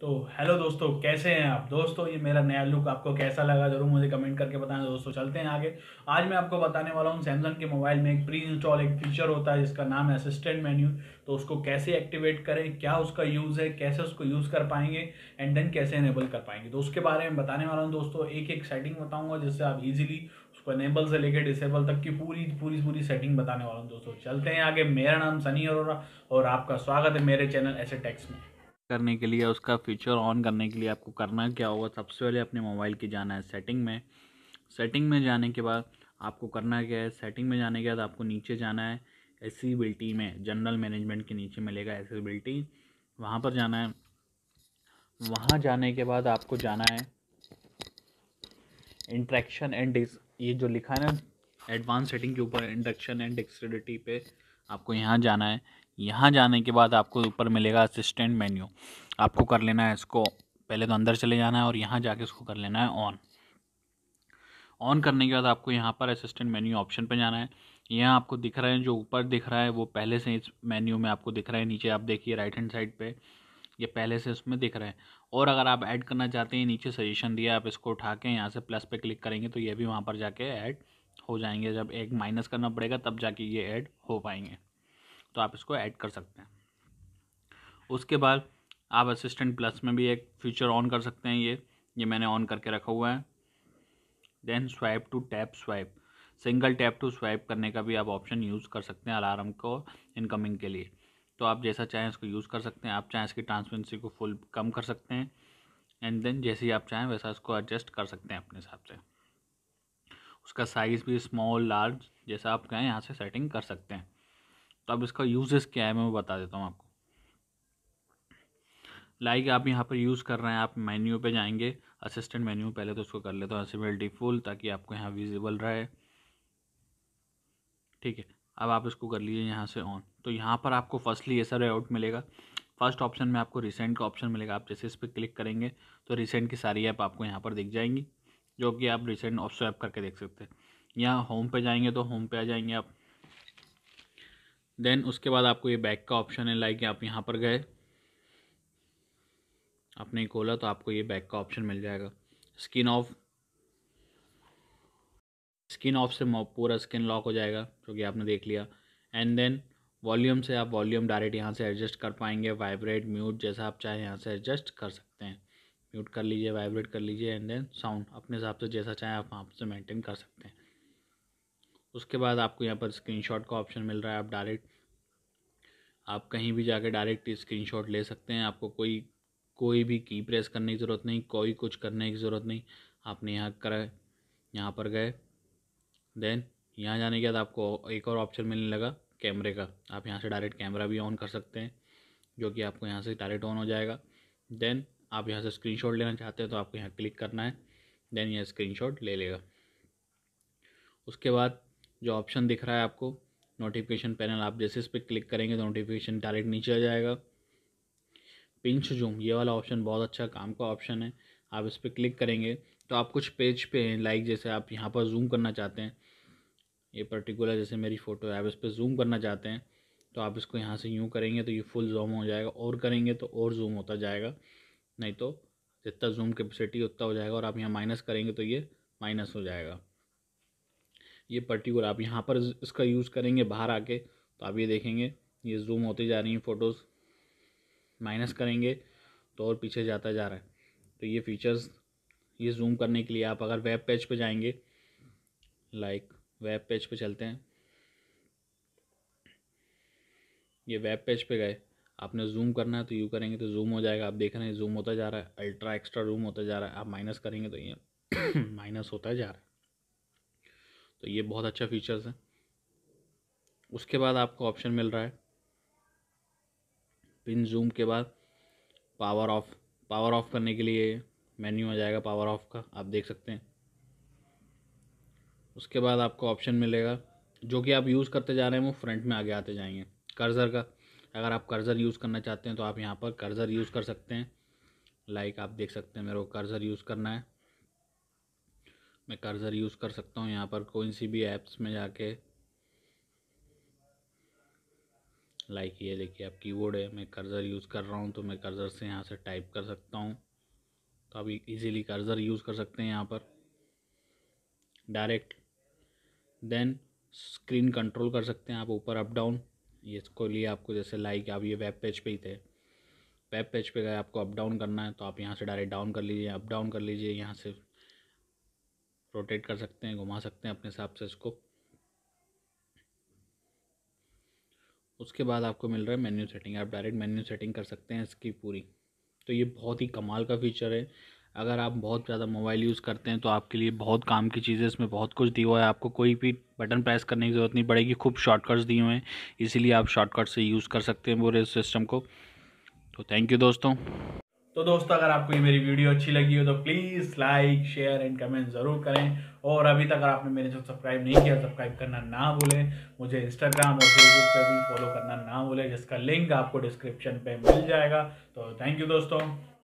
तो हेलो दोस्तों कैसे हैं आप दोस्तों ये मेरा नया लुक आपको कैसा लगा जरूर मुझे कमेंट करके बताएं दोस्तों चलते हैं आगे आज मैं आपको बताने वाला हूँ सैमसंग के मोबाइल में एक प्री इंस्टॉल एक फीचर होता है जिसका नाम है असिस्टेंट मेन्यू तो उसको कैसे एक्टिवेट करें क्या उसका यूज़ है कैसे उसको यूज़ कर पाएंगे एंड देन कैसे इनेबल कर पाएंगे तो उसके बारे में बताने वाला हूँ दोस्तों एक एक सेटिंग बताऊँगा जिससे आप ईजिली उसको इनेबल से लेकर डिसेबल तक की पूरी पूरी पूरी सेटिंग बताने वाला हूँ दोस्तों चलते हैं आगे मेरा नाम सनी अरोरा और आपका स्वागत है मेरे चैनल ऐसे टेक्स में करने के लिए उसका फीचर ऑन करने के लिए आपको करना क्या होगा सबसे पहले अपने मोबाइल की जाना है सेटिंग में सेटिंग में जाने के बाद आपको करना क्या है सेटिंग में जाने के बाद आपको नीचे जाना है एसीबिलिटी में जनरल मैनेजमेंट के नीचे मिलेगा एसीबिलिटी वहाँ पर जाना है वहाँ जाने के बाद आपको जाना है इंट्रैक्शन एंड ये जो लिखा है ना एडवांस सेटिंग के ऊपर इंट्रैक्शन एंड डिक्सिडिटी पे आपको यहाँ जाना है यहाँ जाने के बाद आपको ऊपर मिलेगा असिस्टेंट मेन्यू आपको कर लेना है इसको पहले तो अंदर चले जाना है और यहाँ जाके इसको कर लेना है ऑन ऑन करने के बाद आपको यहाँ पर असिस्टेंट मेन्यू ऑप्शन पर जाना है यहाँ आपको दिख रहा है जो ऊपर दिख रहा है वो पहले से इस मेन्यू में आपको दिख रहा है नीचे आप देखिए राइट हैंड साइड पर ये पहले से उसमें दिख रहा है और अगर आप ऐड करना चाहते हैं नीचे सजेशन दिया आप इसको उठा के यहाँ से प्लस पे क्लिक करेंगे तो ये भी वहाँ पर जाके ऐड हो जाएंगे जब एक माइनस करना पड़ेगा तब जाके ये ऐड हो पाएंगे तो आप इसको ऐड कर सकते हैं उसके बाद आप असिस्टेंट प्लस में भी एक फीचर ऑन कर सकते हैं ये ये मैंने ऑन करके रखा हुआ है then swipe to tap swipe single tap to swipe करने का भी आप ऑप्शन यूज़ कर सकते हैं अलार्म को इनकमिंग के लिए तो आप जैसा चाहें इसको यूज़ कर सकते हैं आप चाहें इसकी ट्रांसपेरेंसी को फुल कम कर सकते हैं एंड देन जैसे ही आप चाहें वैसा इसको एडजस्ट कर सकते हैं अपने हिसाब से उसका साइज़ भी स्मॉल लार्ज जैसा आप कहें यहाँ से सेटिंग कर सकते हैं तो अब इसका यूजेस क्या है मैं वो बता देता हूँ आपको लाइक आप यहाँ पर यूज़ कर रहे हैं आप मेन्यू पे जाएंगे असिस्टेंट मेन्यू पहले तो उसको कर लेता हूँ एसिबिलिटी फुल ताकि आपको यहाँ विजिबल रहे ठीक है अब आप इसको कर लीजिए यहाँ से ऑन तो यहाँ पर आपको फर्स्टली ये सारे आउट मिलेगा फर्स्ट ऑप्शन में आपको रिसेंट का ऑप्शन मिलेगा आप जैसे इस पर क्लिक करेंगे तो रिसेंट की सारी ऐप आप आपको यहाँ पर दिख जाएंगी जो कि आप रिसेंट ऑप्शन ऐप करके देख सकते हैं यहाँ होम पे जाएंगे तो होम पे आ जाएंगे आप देन उसके बाद आपको ये बैक का ऑप्शन है लाइक आप यहाँ पर गए आपने खोला तो आपको ये बैक का ऑप्शन मिल जाएगा स्किन ऑफ स्किन ऑफ से पूरा स्किन लॉक हो जाएगा जो कि आपने देख लिया एंड देन वॉल्यूम से आप वॉल्यूम डायरेक्ट यहाँ से एडजस्ट कर पाएंगे वाइब्रेट म्यूट जैसा आप चाहें यहाँ से एडजस्ट कर सकते हैं म्यूट कर लीजिए वाइब्रेट कर लीजिए एंड देन साउंड अपने हिसाब से जैसा चाहें आप वहाँ से मेंटेन कर सकते हैं उसके बाद आपको यहाँ पर स्क्रीनशॉट का ऑप्शन मिल रहा है आप डायरेक्ट आप कहीं भी जाके डायरेक्ट स्क्रीनशॉट ले सकते हैं आपको कोई कोई भी की प्रेस करने की ज़रूरत नहीं कोई कुछ करने की ज़रूरत नहीं आपने यहाँ करा यहाँ पर गए देन यहाँ जाने के बाद आपको एक और ऑप्शन मिलने लगा कैमरे का आप यहाँ से डायरेक्ट कैमरा भी ऑन कर सकते हैं जो कि आपको यहाँ से डायरेक्ट ऑन हो जाएगा देन आप यहाँ से स्क्रीन लेना चाहते हैं तो आपको यहाँ क्लिक करना है देन यह स्क्रीन ले लेगा उसके बाद जो ऑप्शन दिख रहा है आपको नोटिफिकेशन पैनल आप जैसे इस पर क्लिक करेंगे तो नोटिफिकेशन डायरेक्ट नीचे आ जाएगा पिंच जूम ये वाला ऑप्शन बहुत अच्छा काम का ऑप्शन है आप इस पर क्लिक करेंगे तो आप कुछ पेज पे हैं लाइक जैसे आप यहाँ पर जूम करना चाहते हैं ये पर्टिकुलर जैसे मेरी फ़ोटो है आप इस पर जूम करना चाहते हैं तो आप इसको यहाँ से यूँ करेंगे तो ये फुल जूम हो जाएगा और करेंगे तो और जूम होता जाएगा नहीं तो जितना जूम कैपेसिटी उतना हो जाएगा और आप यहाँ माइनस करेंगे तो ये माइनस हो जाएगा ये पर्टिकुलर आप यहाँ पर इसका यूज़ करेंगे बाहर आके तो आप ये देखेंगे ये जूम होती जा रही हैं फ़ोटोज़ माइनस करेंगे तो और पीछे जाता जा रहा है तो ये फीचर्स ये जूम करने के लिए आप अगर वेब पेज पे जाएंगे लाइक वेब पेज पर चलते हैं ये वेब पेज पे गए आपने जूम करना है तो यू करेंगे तो जूम हो जाएगा आप देख रहे हैं जूम होता जा रहा है अल्ट्रा एक्स्ट्रा जूम होता जा रहा है आप माइनस करेंगे तो ये माइनस होता जा रहा है तो ये बहुत अच्छा फीचर्स है उसके बाद आपको ऑप्शन मिल रहा है पिन जूम के बाद पावर ऑफ पावर ऑफ करने के लिए मेन्यू आ जाएगा पावर ऑफ का आप देख सकते हैं उसके बाद आपको ऑप्शन मिलेगा जो कि आप यूज़ करते जा रहे हैं वो फ्रंट में आगे आते जाएंगे कर्जर का अगर आप कर्जर यूज़ करना चाहते हैं तो आप यहाँ पर कर्जर यूज़ कर सकते हैं लाइक आप देख सकते हैं मेरे को कर्जर यूज़ करना है मैं कर्ज़र यूज़ कर सकता हूँ यहाँ पर कौन सी भी ऐप्स में जाके लाइक ये देखिए आप कीबोर्ड है मैं कर्ज़र यूज़ कर रहा हूँ तो मैं कर्ज़र से यहाँ से टाइप कर सकता हूँ तो आप इजीली कर्ज़र यूज़ कर सकते हैं यहाँ पर डायरेक्ट देन स्क्रीन कंट्रोल कर सकते हैं आप ऊपर अप डाउन ये इसको लिए आपको जैसे लाइक आप ये वेब पेज पे ही थे वेब पेज पे गए आपको अप डाउन करना है तो आप यहाँ से डायरेक्ट डाउन कर लीजिए अप डाउन कर लीजिए यहाँ से रोटेट कर सकते हैं घुमा सकते हैं अपने हिसाब से इसको उसके बाद आपको मिल रहा है मेन्यू सेटिंग आप डायरेक्ट मेन्यू सेटिंग कर सकते हैं इसकी पूरी तो ये बहुत ही कमाल का फीचर है अगर आप बहुत ज़्यादा मोबाइल यूज़ करते हैं तो आपके लिए बहुत काम की चीज़ें इसमें बहुत कुछ दिया हुआ है आपको कोई भी बटन प्रेस करने की ज़रूरत नहीं पड़ेगी खूब शॉर्टकट्स दिए हुए हैं इसीलिए आप शॉर्टकट से यूज़ कर सकते हैं पूरे सिस्टम को तो थैंक यू दोस्तों तो दोस्तों अगर आपको ये मेरी वीडियो अच्छी लगी हो तो please like share and comment ज़रूर करें और अभी तक आपने मेरे चैनल सब्सक्राइब नहीं किया सब्सक्राइब करना ना भूलें मुझे इंस्टाग्राम और फेसबुक पर भी फॉलो करना ना भूलें जिसका लिंक आपको डिस्क्रिप्शन पे मिल जाएगा तो थैंक यू दोस्तों